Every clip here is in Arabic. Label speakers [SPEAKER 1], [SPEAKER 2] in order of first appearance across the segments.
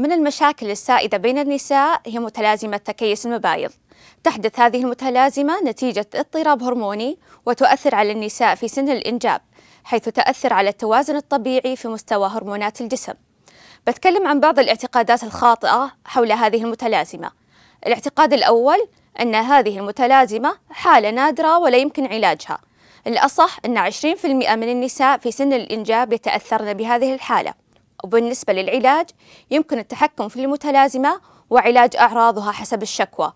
[SPEAKER 1] من المشاكل السائدة بين النساء هي متلازمة تكيس المبايض تحدث هذه المتلازمة نتيجة اضطراب هرموني وتؤثر على النساء في سن الإنجاب حيث تأثر على التوازن الطبيعي في مستوى هرمونات الجسم بتكلم عن بعض الاعتقادات الخاطئة حول هذه المتلازمة الاعتقاد الأول أن هذه المتلازمة حالة نادرة ولا يمكن علاجها الأصح أن 20% من النساء في سن الإنجاب يتأثرن بهذه الحالة وبالنسبة للعلاج يمكن التحكم في المتلازمة وعلاج أعراضها حسب الشكوى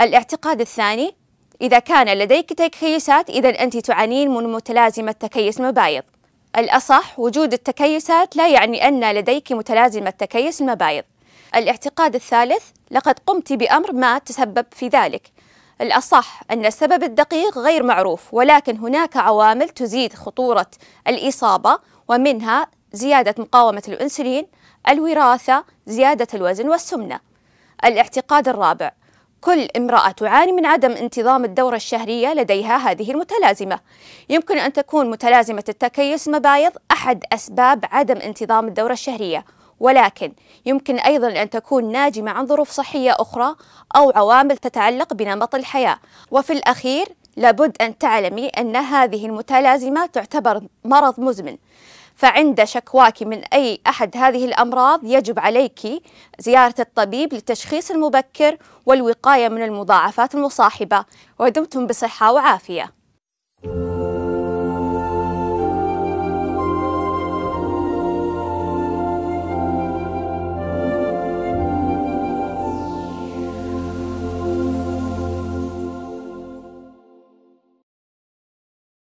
[SPEAKER 1] الاعتقاد الثاني إذا كان لديك تكيسات إذا أنت تعانين من متلازمة تكيس مبايض الأصح وجود التكيسات لا يعني أن لديك متلازمة تكيس المبايض الاعتقاد الثالث لقد قمت بأمر ما تسبب في ذلك الأصح أن السبب الدقيق غير معروف ولكن هناك عوامل تزيد خطورة الإصابة ومنها زيادة مقاومة الأنسولين الوراثة زيادة الوزن والسمنة الاعتقاد الرابع كل امرأة تعاني من عدم انتظام الدورة الشهرية لديها هذه المتلازمة يمكن أن تكون متلازمة التكيس مبايض أحد أسباب عدم انتظام الدورة الشهرية ولكن يمكن أيضا أن تكون ناجمة عن ظروف صحية أخرى أو عوامل تتعلق بنمط الحياة وفي الأخير لابد أن تعلمي أن هذه المتلازمة تعتبر مرض مزمن فعند شكواك من أي أحد هذه الأمراض يجب عليك زيارة الطبيب للتشخيص المبكر والوقاية من المضاعفات المصاحبة ودمتم بصحة وعافية